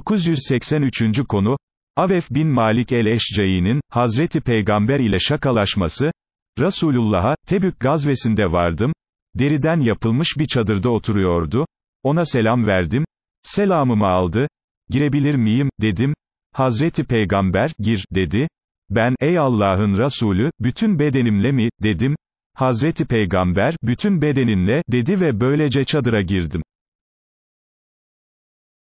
983. konu, Avef bin Malik el-Eşcai'nin, Hazreti Peygamber ile şakalaşması, Resulullah'a, Tebük gazvesinde vardım, deriden yapılmış bir çadırda oturuyordu, ona selam verdim, selamımı aldı, girebilir miyim, dedim, Hazreti Peygamber, gir, dedi, ben, ey Allah'ın Resulü, bütün bedenimle mi, dedim, Hazreti Peygamber, bütün bedeninle, dedi ve böylece çadıra girdim.